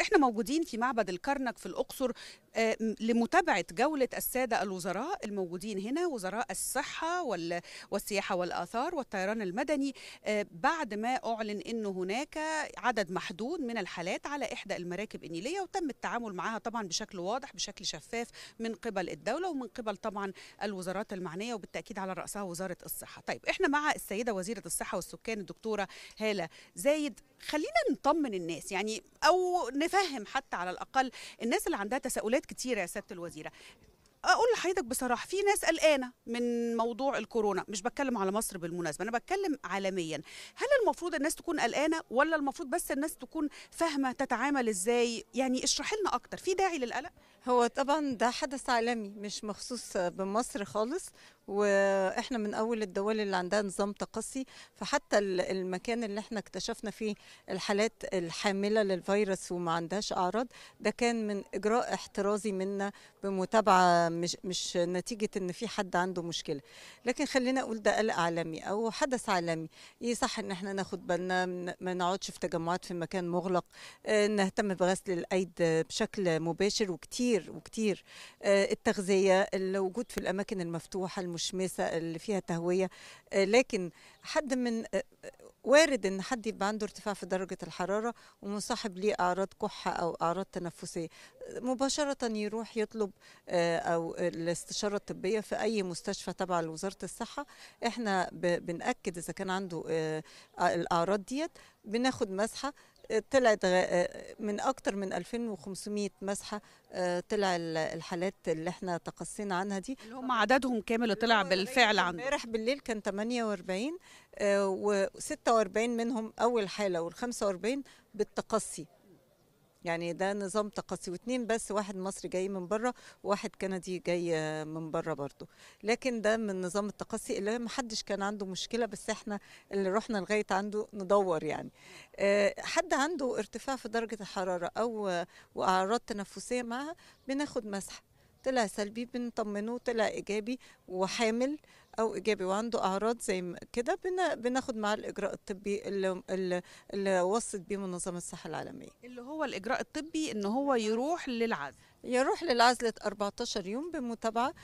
احنا موجودين في معبد الكرنك في الاقصر آه، لمتابعه جوله الساده الوزراء الموجودين هنا وزراء الصحه والسياحه والاثار والطيران المدني آه، بعد ما اعلن انه هناك عدد محدود من الحالات على احدى المراكب النيليه وتم التعامل معها طبعا بشكل واضح بشكل شفاف من قبل الدوله ومن قبل طبعا الوزارات المعنيه وبالتاكيد على راسها وزاره الصحه طيب احنا مع السيده وزيره الصحه والسكان الدكتوره هاله زايد خلينا نطمن الناس يعني او نفهم حتى على الاقل الناس اللي عندها تساؤلات كتيره يا سياده الوزيره اقول لحضرتك بصراحه في ناس قلقانه من موضوع الكورونا مش بتكلم على مصر بالمناسبه انا بتكلم عالميا هل المفروض الناس تكون قلقانه ولا المفروض بس الناس تكون فاهمه تتعامل ازاي يعني اشرح لنا اكتر في داعي للقلق هو طبعا ده حدث عالمي مش مخصوص بمصر خالص واحنا من اول الدول اللي عندها نظام تقصي فحتى المكان اللي احنا اكتشفنا فيه الحالات الحامله للفيروس وما عندهاش اعراض ده كان من اجراء احترازي منا بمتابعه مش مش نتيجه ان في حد عنده مشكله لكن خلينا اقول ده قلق عالمي او حدث عالمي إيه صح ان احنا ناخد بالنا ما نقعدش في تجمعات في مكان مغلق آه، نهتم بغسل الايد بشكل مباشر وكتير وكتير آه، التغذيه الوجود في الاماكن المفتوحه المشمسه اللي فيها تهويه آه، لكن حد من وارد ان حد يبقى عنده ارتفاع في درجه الحراره ومصاحب ليه اعراض كحه او اعراض تنفسيه مباشرة يروح يطلب آه، أو الاستشارة الطبية في أي مستشفى تبع لوزارة الصحة احنا بنأكد إذا كان عنده آه، آه، الأعراض ديت بناخد مسحة طلعت من اكتر من 2500 مسحه طلع الحالات اللي احنا تقصينا عنها دي اللي هم عددهم كامل اللي طلع بالفعل عنده امبارح بالليل كان 48 و46 منهم اول حاله وال45 بالتقصي يعني ده نظام تقصي واثنين بس واحد مصري جاي من بره وواحد كندي جاي آه، من بره برضه لكن ده من نظام التقصي اللي ما حدش كان عنده مشكله بس احنا اللي رحنا لغايه عنده ندور يعني آه، حد عنده ارتفاع في درجه الحراره او آه، واعراض تنفسيه معها بناخد مسحه طلع سلبي بنطمنه طلع ايجابي وحامل او ايجابي وعنده اعراض زي كده بناخد معاه الاجراء الطبي اللي, اللي, وصت بيه منظمه الصحه العالميه اللي هو الاجراء الطبي ان هو يروح للعزل يروح للعزلة 14 يوم بمتابعة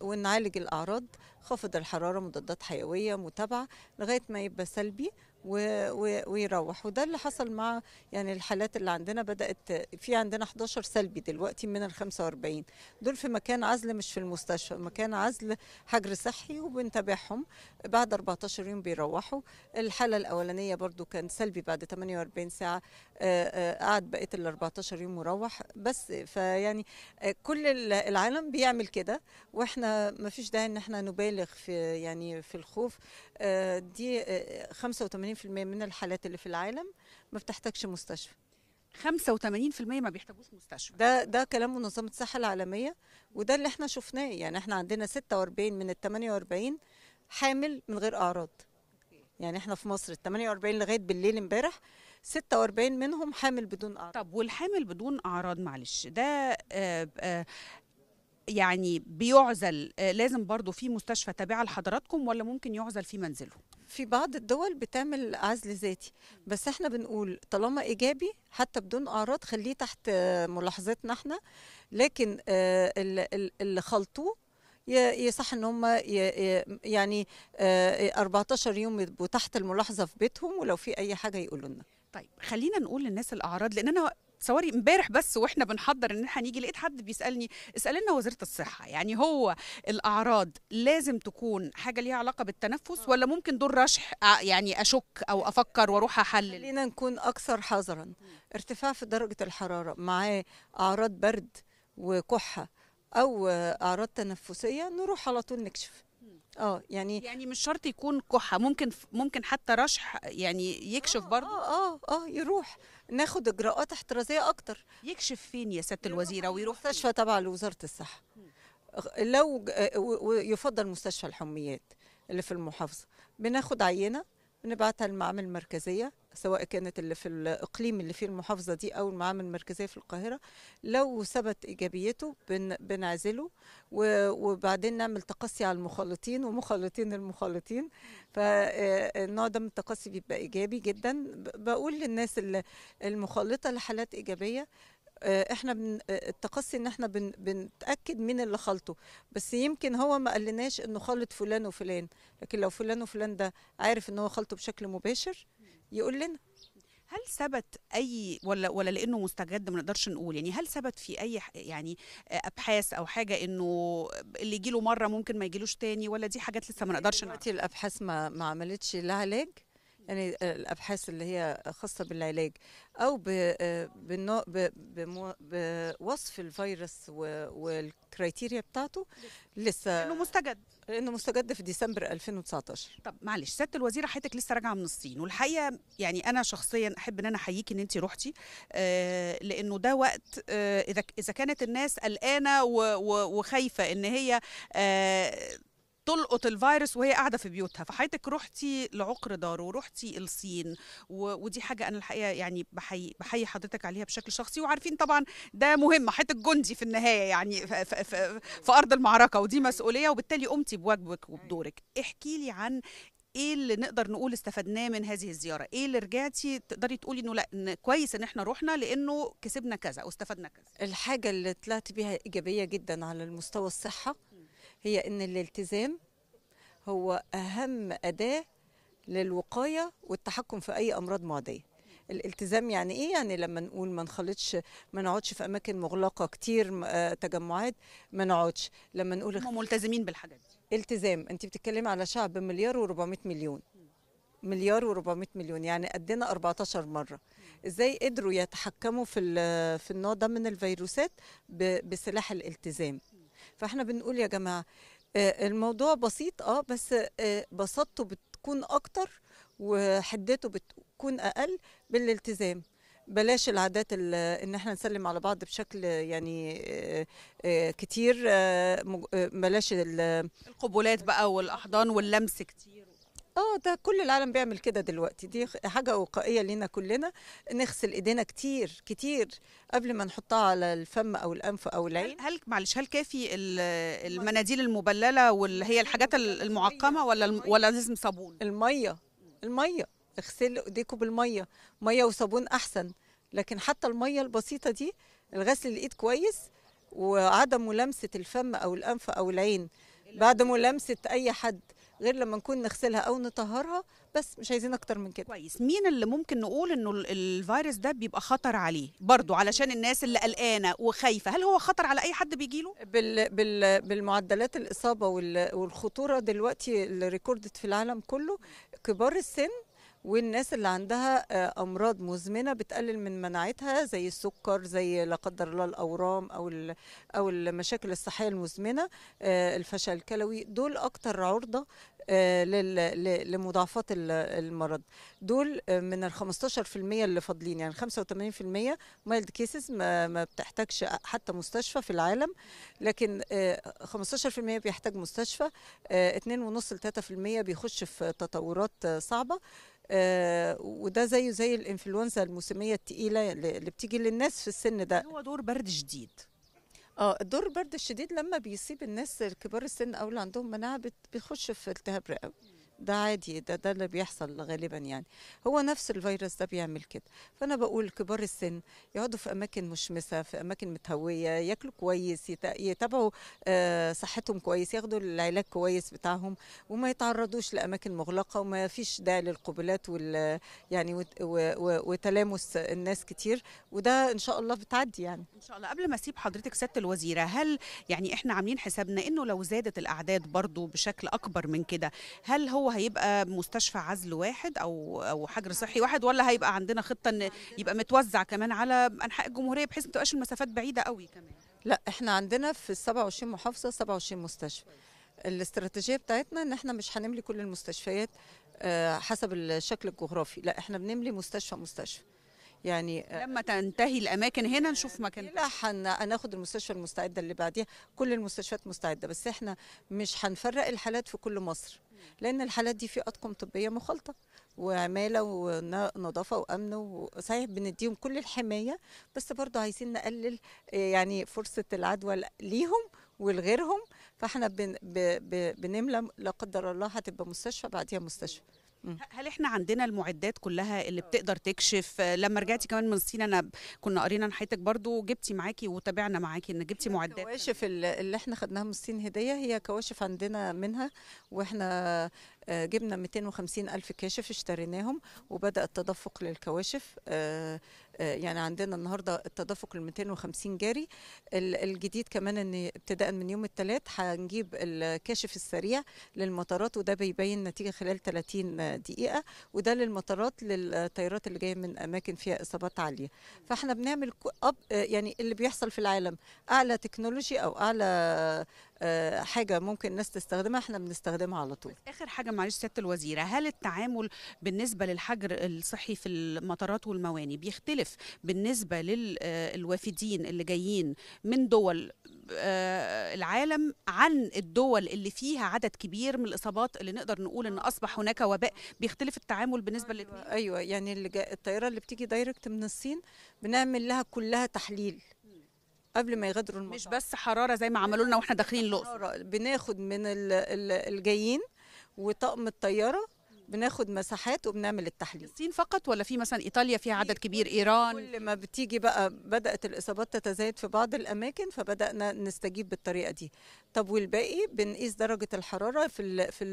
ونعالج الأعراض خفض الحرارة مضادات حيوية متابعة لغاية ما يبقى سلبي ويروح وده اللي حصل مع يعني الحالات اللي عندنا بدات في عندنا 11 سلبي دلوقتي من ال 45 دول في مكان عزل مش في المستشفى مكان عزل حجر صحي وبنتابعهم بعد 14 يوم بيروحوا الحاله الاولانيه برضو كان سلبي بعد 48 ساعه آه، آه، قعد بقيه ال 14 يوم وروح بس فيعني كل العالم بيعمل كده واحنا ما فيش داعي ان احنا نبالغ في يعني في الخوف آه، دي 85 85% من الحالات اللي في العالم ما بتحتاجش مستشفى 85% ما بيحتاجوش مستشفى ده ده كلام منظمه الصحه العالميه وده اللي احنا شفناه يعني احنا عندنا 46 من ال 48 حامل من غير اعراض يعني احنا في مصر ال 48 لغايه بالليل امبارح 46 منهم حامل بدون اعراض طب والحامل بدون اعراض معلش ده آه، آه، يعني بيعزل آه، لازم برضو في مستشفى تابعه لحضراتكم ولا ممكن يعزل في منزله في بعض الدول بتعمل عزل ذاتي بس احنا بنقول طالما ايجابي حتى بدون اعراض خليه تحت ملاحظتنا احنا لكن آه، اللي خلطوه يصح ان هم يعني 14 آه، يوم يبقوا تحت الملاحظه في بيتهم ولو في اي حاجه يقولوا لنا طيب خلينا نقول للناس الاعراض لان انا تصوري امبارح بس واحنا بنحضر ان احنا نيجي لقيت حد بيسالني اسال لنا وزيره الصحه يعني هو الاعراض لازم تكون حاجه ليها علاقه بالتنفس آه. ولا ممكن دور رشح آه، يعني اشك او افكر واروح احلل خلينا نكون اكثر حذرا ارتفاع في درجه الحراره معاه اعراض برد وكحه او اعراض تنفسيه نروح على طول نكشف اه يعني يعني مش شرط يكون كحه ممكن ممكن حتى رشح يعني يكشف آه، برضه اه اه اه يروح ناخد اجراءات احترازيه اكتر يكشف فين يا سياده الوزيره ويروح مستشفى تبع لوزاره الصحه لو يفضل مستشفى الحميات اللي في المحافظه بناخد عينه نبعتها للمعامل المركزية سواء كانت اللي في الإقليم اللي فيه المحافظة دي أو المعامل المركزية في القاهرة لو ثبت إيجابيته بن بنعزله وبعدين نعمل تقصي على المخلطين ومخلطين المخلطين فالنوع آه، ده من التقصي بيبقى إيجابي جدا بقول للناس المخلطة لحالات إيجابية آه، احنا بن آه، التقصي ان احنا بن بنتاكد مين اللي خلطه بس يمكن هو ما قالناش انه خلط فلان وفلان لكن لو فلان وفلان ده عارف ان هو خلطه بشكل مباشر يقول لنا هل ثبت اي ولا ولا لانه مستجد ما نقدرش نقول يعني هل ثبت في اي يعني ابحاث او حاجه انه اللي يجي له مره ممكن ما يجيلوش تاني ولا دي حاجات لسه ما نقدرش نقول يعني دلوقتي الابحاث ما ما عملتش لها علاج يعني الابحاث اللي هي خاصه بالعلاج او آه، بوصف الفيروس والكرايتيريا بتاعته لسه انه مستجد انه مستجد في ديسمبر 2019 طب معلش سياده الوزيره حضرتك لسه راجعه من الصين والحقيقه يعني انا شخصيا احب ان انا احييكي ان انت رحتي آه، لانه ده وقت آه، اذا اذا كانت الناس قلقانه وخايفه ان هي تلقط الفيروس وهي قاعده في بيوتها فحياتك رحتي لعقر دار ورحتي الصين و... ودي حاجه انا الحقيقه يعني بحيي بحي حضرتك عليها بشكل شخصي وعارفين طبعا ده مهم حضرتك جندي في النهايه يعني في, في, في, في ارض المعركه ودي مسؤوليه وبالتالي قمتي بواجبك وبدورك أيوة. احكي لي عن ايه اللي نقدر نقول استفدناه من هذه الزياره ايه اللي رجعتي تقدري تقولي انه لا إن كويس ان احنا رحنا لانه كسبنا كذا واستفدنا كذا الحاجه اللي طلعت بيها ايجابيه جدا على المستوى الصحه هي ان الالتزام هو اهم اداه للوقايه والتحكم في اي امراض معديه الالتزام يعني ايه يعني لما نقول ما نخلطش ما نقعدش في اماكن مغلقه كتير آه، تجمعات ما نقعدش لما نقول هم ملتزمين بالحاجات دي التزام انت بتتكلمي على شعب مليار و400 مليون مليار و400 مليون يعني قدنا 14 مره ازاي قدروا يتحكموا في في النوع ده من الفيروسات بسلاح الالتزام فاحنا بنقول يا جماعه آه، الموضوع بسيط اه بس آه، بساطته بتكون اكتر وحدته بتكون اقل بالالتزام بلاش العادات ان احنا نسلم على بعض بشكل يعني آه، كتير بلاش القبولات بقى والاحضان واللمس كتير اه ده كل العالم بيعمل كده دلوقتي دي حاجه وقائيه لينا كلنا نغسل ايدينا كتير كتير قبل ما نحطها على الفم او الانف او العين هل معلش هل كافي المناديل المبلله واللي هي الحاجات المعقمه ولا ولا لازم صابون الميه الميه اغسلوا ايديكم بالميه ميه وصابون احسن لكن حتى الميه البسيطه دي الغسل الايد كويس وعدم ملامسه الفم او الانف او العين بعد ملامسه اي حد غير لما نكون نغسلها او نطهرها بس مش عايزين اكتر من كده كويس مين اللي ممكن نقول انه الفيروس ده بيبقى خطر عليه برضه علشان الناس اللي قلقانه وخايفه هل هو خطر على اي حد بيجي له بال بال بالمعدلات الاصابه والخطوره دلوقتي اللي ريكوردت في العالم كله كبار السن والناس اللي عندها آه، امراض مزمنه بتقلل من مناعتها زي السكر زي لا قدر الله الاورام او او المشاكل الصحيه المزمنه آه، الفشل الكلوي دول اكتر عرضه آه، لمضاعفات المرض دول من ال 15% اللي فاضلين يعني 85% مايلد كيسز ما, بتحتاجش حتى مستشفى في العالم لكن 15% بيحتاج مستشفى 2.5 ل 3% بيخش في تطورات صعبه آه، وده زيه زي الانفلونزا الموسميه الثقيله اللي بتيجي للناس في السن ده هو دور برد شديد اه دور البرد الشديد لما بيصيب الناس الكبار السن او اللي عندهم مناعه بتخش في التهاب رئوي ده عادي ده ده اللي بيحصل غالبا يعني هو نفس الفيروس ده بيعمل كده فانا بقول كبار السن يقعدوا في اماكن مشمسه في اماكن متهويه ياكلوا كويس يتابعوا آه، صحتهم كويس ياخدوا العلاج كويس بتاعهم وما يتعرضوش لاماكن مغلقه وما فيش داعي للقبلات وال يعني وتلامس الناس كتير وده ان شاء الله بتعدي يعني ان شاء الله قبل ما اسيب حضرتك سياده الوزيره هل يعني احنا عاملين حسابنا انه لو زادت الاعداد برضو بشكل اكبر من كده هل هو هو هيبقى مستشفى عزل واحد او او حجر نعم. صحي واحد ولا هيبقى عندنا خطه ان نعم، يبقى متوزع كمان على انحاء الجمهوريه بحيث ما تبقاش المسافات بعيده قوي كمان لا احنا عندنا في 27 محافظه 27 مستشفى الاستراتيجيه بتاعتنا ان احنا مش هنملي كل المستشفيات آه، حسب الشكل الجغرافي لا احنا بنملي مستشفى مستشفى يعني آه، لما تنتهي الاماكن هنا نشوف مكان لا هناخد المستشفى المستعده اللي بعديها كل المستشفيات مستعده بس احنا مش هنفرق الحالات في كل مصر لان الحالات دي في اطقم طبيه مخالطه وعماله ونظافه وامن وصحيح بنديهم كل الحمايه بس برضه عايزين نقلل آه، يعني فرصه العدوى ليهم ولغيرهم فاحنا بن بنملى لا قدر الله هتبقى مستشفى بعديها مستشفى هل احنا عندنا المعدات كلها اللي بتقدر تكشف لما رجعتي كمان من الصين انا كنا قرينا عن حياتك برضو جبتي معاكي وتابعنا معاكي ان جبتي معدات الكواشف اللي احنا خدناها من الصين هديه هي كواشف عندنا منها واحنا آه، جبنا 250 الف كاشف اشتريناهم وبدا التدفق للكواشف آه، آه، يعني عندنا النهارده التدفق ال 250 جاري الجديد كمان ان ابتداء من يوم الثلاث هنجيب الكاشف السريع للمطارات وده بيبين نتيجه خلال 30 دقيقه وده للمطارات للطيارات اللي جايه من اماكن فيها اصابات عاليه فاحنا بنعمل يعني اللي بيحصل في العالم اعلى تكنولوجي او اعلى آه، حاجه ممكن الناس تستخدمها احنا بنستخدمها على طول اخر حاجه معلش سياده الوزيره هل التعامل بالنسبه للحجر الصحي في المطارات والمواني بيختلف بالنسبه للوافدين آه، اللي جايين من دول آه، العالم عن الدول اللي فيها عدد كبير من الاصابات اللي نقدر نقول ان اصبح هناك وباء بيختلف التعامل بالنسبه أيوة للاثنين ايوه يعني اللي الطياره اللي بتيجي دايركت من الصين بنعمل لها كلها تحليل قبل ما يغادروا المطار مش بس حراره زي ما عملوا لنا واحنا داخلين الاقصر بناخد من الجايين وطقم الطياره بناخد مساحات وبنعمل التحليل الصين فقط ولا في مثلا ايطاليا فيها عدد كبير ايران كل ما بتيجي بقى بدات الاصابات تتزايد في بعض الاماكن فبدانا نستجيب بالطريقه دي طب والباقي بنقيس درجه الحراره في في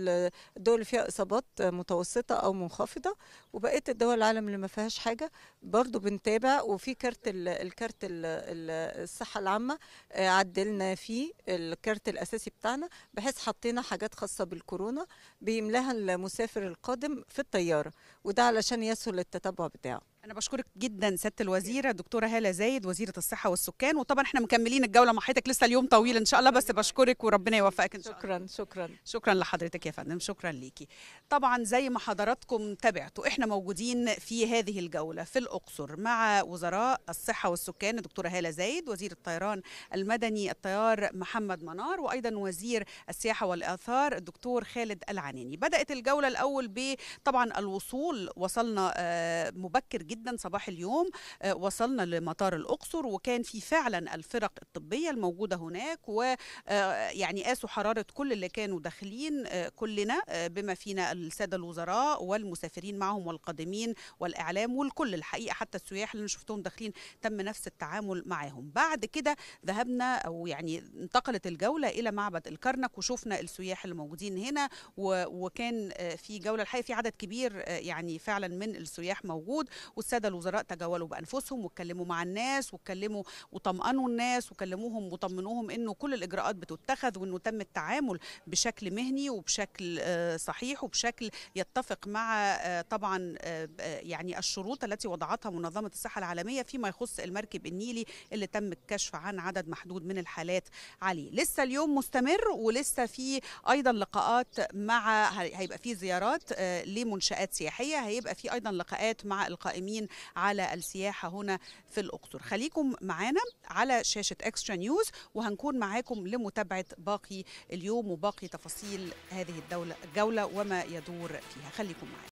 الدول اللي فيها اصابات متوسطه او منخفضه وبقيه الدول العالم اللي ما فيهاش حاجه برضو بنتابع وفي كارت الكارت الصحه العامه آه، عدلنا فيه الكارت الاساسي بتاعنا بحيث حطينا حاجات خاصه بالكورونا بيملاها المسافر القادم في الطياره وده علشان يسهل التتبع بتاعه انا بشكرك جدا سياده الوزيره الدكتوره هاله زايد وزيره الصحه والسكان وطبعا احنا مكملين الجوله مع حضرتك لسه اليوم طويل ان شاء الله بس أيوة. بشكرك وربنا يوفقك ان شاء الله شكرا شكرا لحضرتك يا فندم شكرا ليكي طبعا زي ما حضراتكم تابعتوا احنا موجودين في هذه الجوله في الاقصر مع وزراء الصحه والسكان الدكتوره هاله زايد وزير الطيران المدني الطيار محمد منار وايضا وزير السياحه والاثار الدكتور خالد العنيني بدات الجوله الاول طبعا الوصول وصلنا آه، مبكر جدا جدا صباح اليوم آه، وصلنا لمطار الاقصر وكان في فعلا الفرق الطبيه الموجوده هناك ويعني آه، قاسوا حراره كل اللي كانوا داخلين آه، كلنا بما فينا الساده الوزراء والمسافرين معهم والقادمين والاعلام والكل الحقيقه حتى السياح اللي انا شفتهم داخلين تم نفس التعامل معاهم بعد كده ذهبنا او يعني انتقلت الجوله الى معبد الكرنك وشفنا السياح اللي موجودين هنا وكان في جوله الحقيقه في عدد كبير يعني فعلا من السياح موجود الساده الوزراء تجولوا بانفسهم واتكلموا مع الناس واتكلموا وطمأنوا الناس وكلموهم وطمنوهم انه كل الاجراءات بتتخذ وانه تم التعامل بشكل مهني وبشكل آه، صحيح وبشكل يتفق مع آه، طبعا آه، يعني الشروط التي وضعتها منظمه الصحه العالميه فيما يخص المركب النيلي اللي تم الكشف عن عدد محدود من الحالات عليه لسه اليوم مستمر ولسه في ايضا لقاءات مع هيبقى في زيارات لمنشات سياحيه هيبقى في ايضا لقاءات مع القائمين مهتمين على السياحة هنا في الأقصر خليكم معانا على شاشة اكسترا نيوز وهنكون معاكم لمتابعة باقي اليوم وباقي تفاصيل هذه الدولة الجولة وما يدور فيها خليكم معانا